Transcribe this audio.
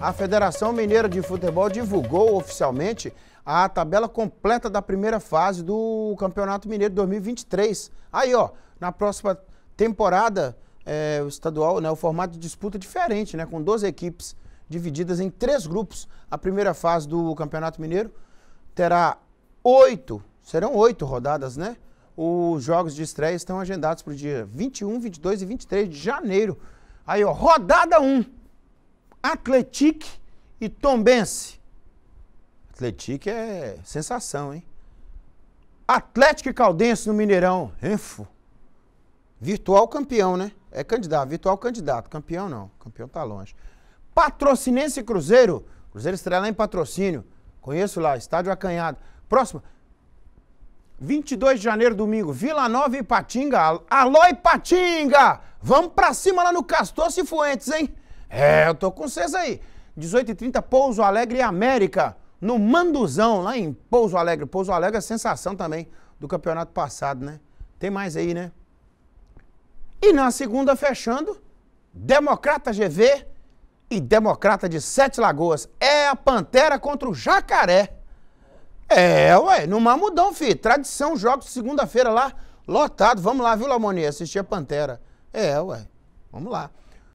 a Federação Mineira de Futebol divulgou oficialmente a tabela completa da primeira fase do Campeonato Mineiro 2023. Aí, ó, na próxima temporada, é, o estadual, né, o formato de disputa é diferente, né, com 12 equipes divididas em três grupos. A primeira fase do Campeonato Mineiro terá oito, serão oito rodadas, né? Os jogos de estreia estão agendados para o dia 21, 22 e 23 de janeiro. Aí, ó, rodada 1. Um. Atletique e Tombense. Atletique é sensação, hein? Atlético e Caldense no Mineirão. Enfo. Virtual campeão, né? É candidato, virtual candidato. Campeão não, campeão tá longe. Patrocinense e Cruzeiro. Cruzeiro estrela lá em patrocínio. Conheço lá, estádio acanhado. Próximo. 22 de janeiro, domingo, Vila Nova e Patinga. Alô, Patinga! Vamos pra cima lá no Castor Cifuentes, hein? É, eu tô com vocês aí. 18h30, Pouso Alegre e América, no Manduzão, lá em Pouso Alegre. Pouso Alegre é sensação também do campeonato passado, né? Tem mais aí, né? E na segunda, fechando, Democrata GV e Democrata de Sete Lagoas. É a Pantera contra o Jacaré. É, ué, no Mamudão, filho. Tradição, jogos de segunda-feira lá, lotado. Vamos lá, viu, Lamoni, assistir a Pantera. É, ué, vamos lá.